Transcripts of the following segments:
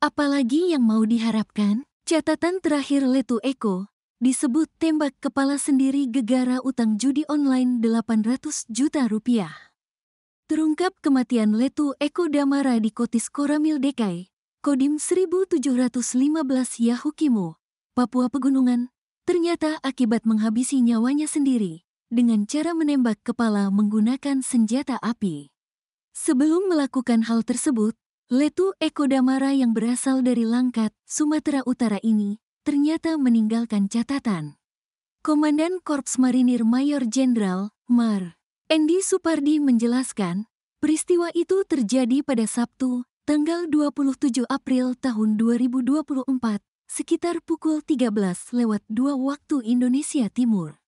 Apalagi yang mau diharapkan, catatan terakhir Letu Eko, disebut tembak kepala sendiri gegara utang judi online 800 juta rupiah. Terungkap kematian Letu Eko Damara di Kotis Koramil Dekai, Kodim 1715 Yahukimo, Papua Pegunungan, ternyata akibat menghabisi nyawanya sendiri dengan cara menembak kepala menggunakan senjata api. Sebelum melakukan hal tersebut, Letu Eko Damara yang berasal dari Langkat, Sumatera Utara ini ternyata meninggalkan catatan. Komandan Korps Marinir Mayor Jenderal Mar Endi Supardi menjelaskan, peristiwa itu terjadi pada Sabtu, tanggal 27 April tahun 2024, sekitar pukul 13 lewat 2 waktu Indonesia Timur.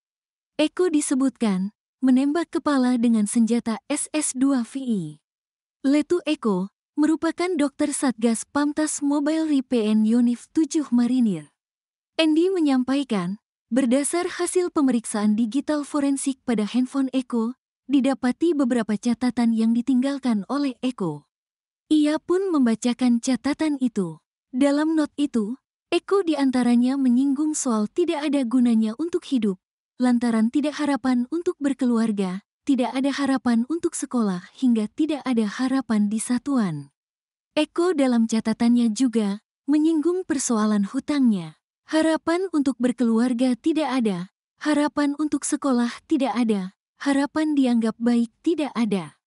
Eko disebutkan menembak kepala dengan senjata SS-2 VI. Letu Eko merupakan dokter Satgas Pamtas Mobile RIPN Yonif 7 Marinir. Andy menyampaikan, berdasar hasil pemeriksaan digital forensik pada handphone Eko, didapati beberapa catatan yang ditinggalkan oleh Eko. Ia pun membacakan catatan itu. Dalam not itu, Eko diantaranya menyinggung soal tidak ada gunanya untuk hidup, lantaran tidak harapan untuk berkeluarga, tidak ada harapan untuk sekolah hingga tidak ada harapan di satuan. Eko dalam catatannya juga menyinggung persoalan hutangnya. Harapan untuk berkeluarga tidak ada, harapan untuk sekolah tidak ada, harapan dianggap baik tidak ada.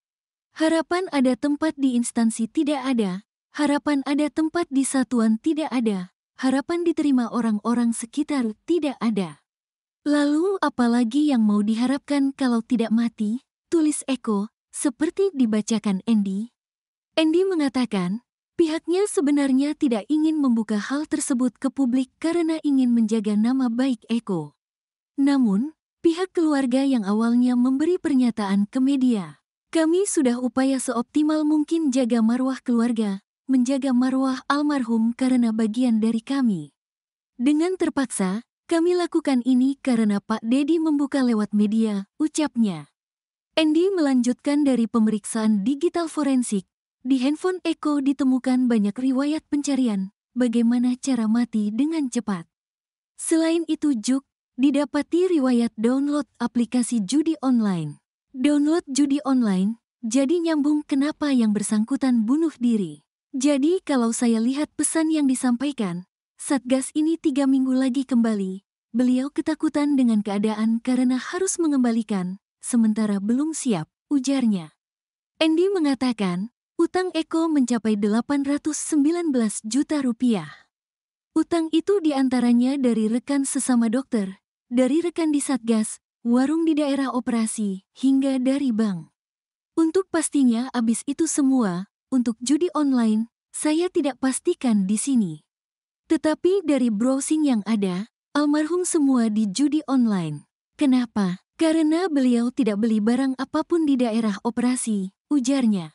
Harapan ada tempat di instansi tidak ada, harapan ada tempat di satuan tidak ada, harapan diterima orang-orang sekitar tidak ada. Lalu apalagi yang mau diharapkan kalau tidak mati? Tulis Eko, seperti dibacakan Andy. Andy mengatakan, pihaknya sebenarnya tidak ingin membuka hal tersebut ke publik karena ingin menjaga nama baik Eko. Namun, pihak keluarga yang awalnya memberi pernyataan ke media, kami sudah upaya seoptimal mungkin jaga marwah keluarga, menjaga marwah almarhum karena bagian dari kami. Dengan terpaksa, kami lakukan ini karena Pak Dedi membuka lewat media, ucapnya. Andy melanjutkan dari pemeriksaan digital forensik. Di handphone Eko ditemukan banyak riwayat pencarian, bagaimana cara mati dengan cepat. Selain itu Juk, didapati riwayat download aplikasi judi online. Download judi online, jadi nyambung kenapa yang bersangkutan bunuh diri. Jadi kalau saya lihat pesan yang disampaikan, Satgas ini tiga minggu lagi kembali. Beliau ketakutan dengan keadaan karena harus mengembalikan, sementara belum siap, ujarnya. Andy mengatakan, utang Eko mencapai 819 juta rupiah. Utang itu diantaranya dari rekan sesama dokter, dari rekan di Satgas, warung di daerah operasi, hingga dari bank. Untuk pastinya abis itu semua, untuk judi online, saya tidak pastikan di sini. Tetapi dari browsing yang ada, almarhum semua di judi online. Kenapa? Karena beliau tidak beli barang apapun di daerah operasi, ujarnya.